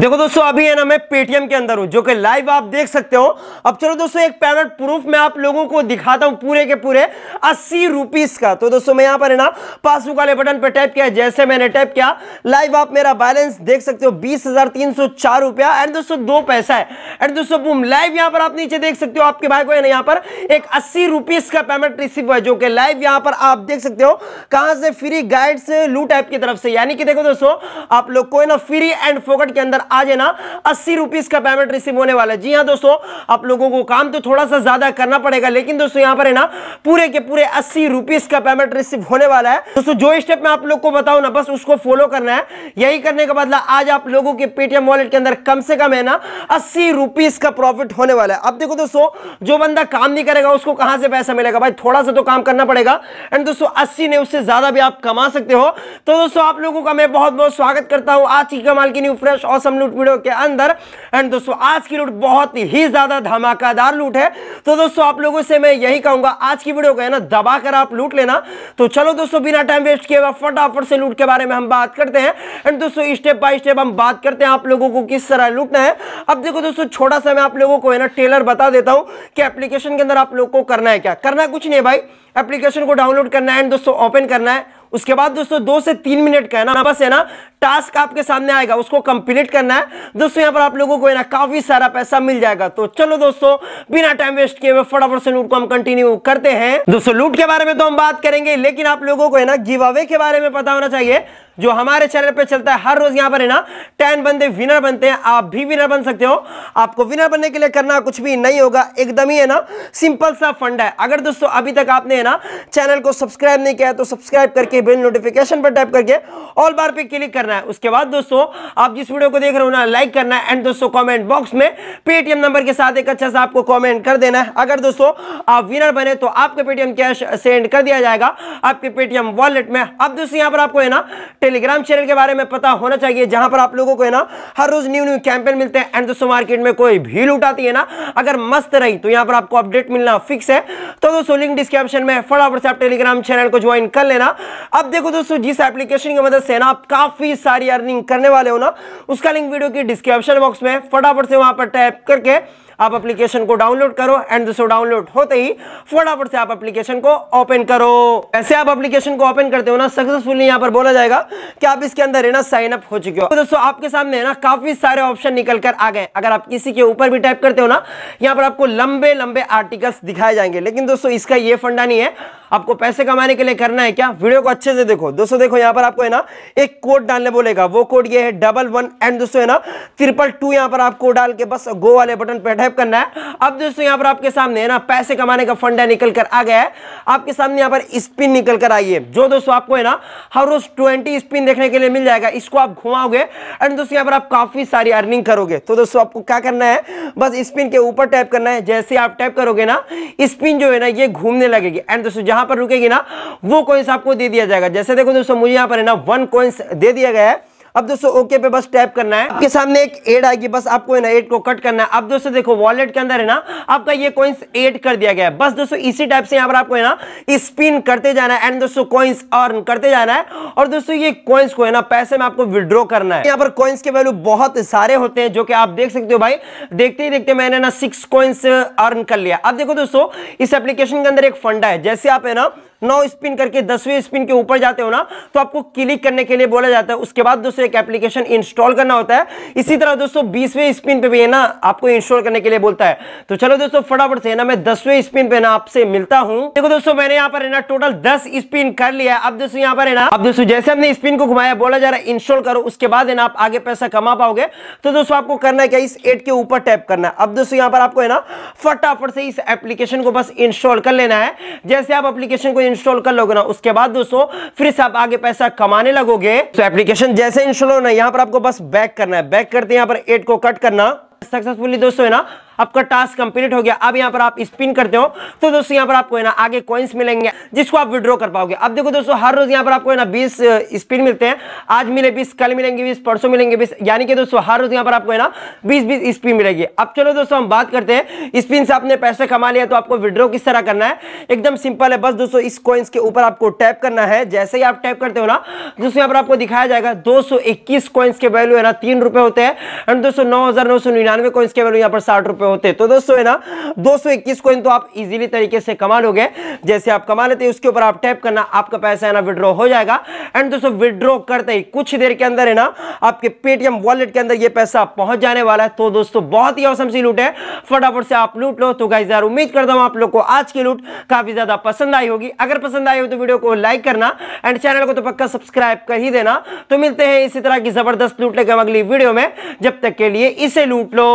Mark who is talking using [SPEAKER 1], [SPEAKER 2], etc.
[SPEAKER 1] देखो दोस्तों अभी है ना मैं पेटीएम के अंदर हूं जो कि लाइव आप देख सकते हो अब चलो दोस्तों एक पेमेंट प्रूफ मैं आप लोगों को दिखाता हूं पूरे के पूरे अस्सी रुपीज का तो दोस्तों मैं यहां पर है ना पासबुक वाले बटन पर टैप किया जैसे मैंने टैप किया लाइव आप मेरा बैलेंस देख सकते हो बीस हजार तीन सौ चार रुपया एंड दोस्तों दो पैसा है एंड दोस्तों बूम लाइव यहाँ पर आप नीचे देख सकते हो आपके भाई को है ना यहाँ पर एक अस्सी रुपीस का पेमेंट रिसीव हुआ है जो कि लाइव यहाँ पर आप देख सकते हो कहां से फ्री गाइड से लूट ऐप की तरफ से यानी कि देखो दोस्तों आप लोग को है ना फ्री एंड फोकट के अंदर आज है ना अस्सी रुपीज का पेमेंट रिसीव होने वाला है जी हाँ दोस्तों आप लोगों को काम तो थोड़ा सा ज्यादा करना पड़ेगा लेकिन दोस्तों यहाँ पर है ना पूरे के पूरे अस्सी रुपीज का पेमेंट रिसीव होने वाला है दोस्तों जो स्टेप मैं आप लोग को बताऊ ना बस उसको फॉलो करना है यही करने का बदला आज आप लोगों के पेटीएम वॉलेट के अंदर कम से कम है ना अस्सी रुपीज का प्रॉफिट होने वाला है अब देखो दोस्तों जो बंदा काम नहीं करेगा उसको कहां से पैसा मिलेगा भाई थोड़ा सा तो काम करना पड़ेगा एंड दोस्तों अस्सी ने उससे ज्यादा भी आप कमा सकते हो तो दोस्तों आप लोगों का मैं बहुत बहुत स्वागत करता हूं आज की कमाल की new fresh awesome loot video के अंदर एंड दोस्तों आज की लूट बहुत ही ज़्यादा धमाकादार लूट है तो दोस्तों आप लोगों से मैं यही कहूंगा आज की वीडियो को है ना दबा कर आप लूट लेना तो चलो दोस्तों बिना टाइम वेस्ट किए हुआ फटाफट से लूट के बारे में हम बात करते हैं एंड दोस्तों स्टेप बाय स्टेप हम बात करते हैं आप लोगों को किस तरह लूटना है अब देखो दोस्तों छोटा सा मैं आप लोगों को है ना टेलर बता देता हूं कि एप्लीकेशन के अंदर आप लोग को करना है क्या करना कुछ नहीं है भाई एप्लीकेशन को डाउनलोड करना है एंड दोस्तों ओपन करना है उसके बाद दोस्तों दो से तीन मिनट का है ना बस है ना टास्क आपके सामने आएगा उसको कंप्लीट करना है दोस्तों यहाँ पर आप लोगों को है ना काफी सारा पैसा मिल जाएगा तो चलो दोस्तों बिना टाइम वेस्ट किए हुए फटाफट से लूट को हम कंटिन्यू करते हैं दोस्तों लूट के बारे में तो हम बात करेंगे लेकिन आप लोगों को है ना गिव अवे के बारे में पता होना चाहिए जो हमारे चैनल पे चलता है हर रोज यहां पर है ना टेन बंदे विनर बनते हैं आप भी विनर बन सकते हो आपको विनर बनने के लिए करना कुछ भी नहीं होगा एकदम ही है ना सिंपल सा फंड है अगर दोस्तों अभी तक आपने है ना चैनल को सब्सक्राइब नहीं किया है तो सब्सक्राइब करके बिल नोटिफिकेशन पर टाइप करके ऑल बार पे क्लिक करना है उसके बाद दोस्तों आप जिस वीडियो को देख रहे हो ना लाइक करना है एंड दोस्तों कॉमेंट बॉक्स में पेटीएम नंबर के साथ एक अच्छा सा आपको कॉमेंट कर देना है अगर दोस्तों आप विनर बने तो आपके पेटीएम कैश सेंड कर दिया जाएगा आपके पेटीएम वॉलेट में अब दोस्तों यहाँ पर आपको है ना टेलीग्राम चैनल के बारे में पता होना चाहिए जहां पर आप लोगों को है ना हर रोज न्यू न्यू कैंपेन मिलते हैं एंड दोस्तों मार्केट में कोई भी लूट आती है ना अगर मस्त रही तो यहां पर आपको अपडेट मिलना फिक्स है तो दोस्तों लिंक डिस्क्रिप्शन में फटाफट से आप टेलीग्राम चैनल को ज्वाइन कर लेना अब देखो दोस्तों जिस एप्लीकेशन की मदद से ना आप काफी सारी अर्निंग करने वाले हो ना उसका लिंक वीडियो की डिस्क्रिप्शन बॉक्स में फटाफट से वहां पर टैप करके आप एप्लीकेशन को डाउनलोड करो एंड दोस्तों डाउनलोड होते ही फटाफट से आप एप्लीकेशन को ओपन करो ऐसे आप एप्लीकेशन को ओपन करते हो ना सक्सेसफुली यहाँ पर बोला जाएगा कि आप इसके अंदर है ना साइन अप हो चुके हो तो दोस्तों आपके सामने है ना काफी सारे ऑप्शन निकल कर आ गए अगर आप किसी के ऊपर भी टाइप करते हो ना यहाँ पर आपको लंबे लंबे आर्टिकल्स दिखाए जाएंगे लेकिन दोस्तों इसका ये फंडा नहीं है आपको पैसे कमाने के लिए करना है क्या वीडियो को अच्छे से देखो दोस्तों देखो यहां पर आपको है ना एक कोड डालने बोलेगा वो कोड ये है डबल वन एंड दोस्तों है ना ट्रिपल टू यहां पर आपको डाल के बस गो वाले बटन पर टाइप करना है अब दोस्तों यहाँ पर आपके सामने है ना पैसे कमाने का फंडा निकल कर आ गया है आपके सामने यहां पर स्पिन निकल कर आई है जो दोस्तों आपको है ना हर रोज ट्वेंटी स्पिन देखने के लिए मिल जाएगा इसको आप घुमाओगे एंड दोस्तों यहाँ पर आप काफी सारी अर्निंग करोगे तो दोस्तों आपको क्या करना है बस स्पिन के ऊपर टाइप करना है जैसे आप टाइप करोगे ना स्पिन जो है ना ये घूमने लगेगी एंड दोस्तों यहां पर रुकेगी ना वो कॉइन्स आपको दे दिया जाएगा जैसे देखो दोस्तों मुझे यहां पर है ना वन कॉइन्स दे दिया गया है अब दोस्तों ओके पे बस टैप करना है आपके सामने एक एड आएगी बस आपको है ना एड को कट करना है अब दोस्तों देखो वॉलेट के अंदर है ना आपका ये कॉइन्स एड कर दिया गया है बस दोस्तों इसी टाइप से यहां पर आपको है ना स्पिन करते जाना है एंड दोस्तों कॉइन्स अर्न करते जाना है और दोस्तों ये कॉइन्स को है ना पैसे में आपको विड्रॉ करना है यहाँ पर कॉइन्स के वैल्यू बहुत सारे होते हैं जो कि आप देख सकते हो भाई देखते ही देखते मैंने ना सिक्स कॉइन्स अर्न कर लिया अब देखो दोस्तों इस एप्लीकेशन के अंदर एक फंडा है जैसे आप है ना नौ स्पिन करके दसवें स्पिन के ऊपर जाते हो ना तो आपको क्लिक करने के लिए बोला जाता है उसके बाद दोस्तों दोस्तों एक एप्लीकेशन इंस्टॉल करना होता है इसी तरह दोस्तों बीसवें स्पिन पे भी है ना आपको इंस्टॉल करने के लिए बोलता है तो चलो दोस्तों फटाफट से ना मैं दसवें स्पिन पे ना आपसे मिलता हूँ देखो दोस्तों मैंने यहाँ पर ना टोटल दस स्पिन कर लिया है अब दोस्तों यहाँ पर है ना अब दोस्तों जैसे हमने स्पिन को घुमाया बोला जा रहा है इंस्टॉल करो उसके बाद है ना आप आगे पैसा कमा पाओगे तो दोस्तों आपको करना है क्या इस एट के ऊपर टैप करना है अब दोस्तों यहाँ पर आपको है ना फटाफट से इस एप्लीकेशन को बस इंस्टॉल कर लेना है जैसे आप एप्लीकेशन को इंस्टॉल कर लोगे ना उसके बाद दोस्तों फिर से आप आगे पैसा कमाने लगोगे तो एप्लीकेशन जैसे टेंशन लो ना यहां पर आपको बस बैक करना है बैक करते हैं यहां पर एट को कट करना सक्सेसफुली दोस्तों है ना आपका टास्क कंप्लीट हो गया अब यहाँ पर आप स्पिन करते हो तो दोस्तों यहाँ पर आपको है ना आगे कॉइन्स मिलेंगे जिसको आप विड्रॉ कर पाओगे अब देखो दोस्तों हर रोज यहाँ पर आपको है ना बीस स्पिन मिलते हैं आज मिले बीस कल मिलेंगे बीस परसों मिलेंगे बीस यानी कि दोस्तों हर रोज यहाँ पर आपको है ना बीस बीस स्पिन मिलेगी अब चलो दोस्तों हम बात करते हैं स्पिन से आपने पैसे कमा लिया तो आपको विड्रॉ किस तरह करना है एकदम सिंपल है बस दोस्तों इस कॉइन्स के ऊपर आपको टैप करना है जैसे ही आप टैप करते हो ना दोस्तों यहाँ पर आपको दिखाया जाएगा दो सौ इक्कीस कॉइन्स के वैल्यू है ना तीन रुपए होते हैं एंड दोस्तों नौ हजार नौ सौ निन्यानवे कॉइन्स के वैल्यू यहाँ पर साठ रुपए होते तो दोस्तों है ना 221 कॉइन तो आप इजीली तरीके से कमा लोगे जैसे आप कमा लेते हैं उसके ऊपर आप टैप करना आपका पैसा है ना विड्रॉ हो जाएगा एंड दोस्तों विड्रॉ करते ही कुछ देर के अंदर है ना आपके पेटीएम वॉलेट के अंदर ये पैसा पहुंच जाने वाला है तो दोस्तों बहुत ही औसम सी लूट है फटाफट से आप लूट लो तो गाइज यार उम्मीद करता हूँ आप लोग को आज की लूट काफी ज्यादा पसंद आई होगी अगर पसंद आई हो तो वीडियो को लाइक करना एंड चैनल को तो पक्का सब्सक्राइब कर ही देना तो मिलते हैं इसी तरह की जबरदस्त लूट लेकर अगली वीडियो में जब तक के लिए इसे लूट लो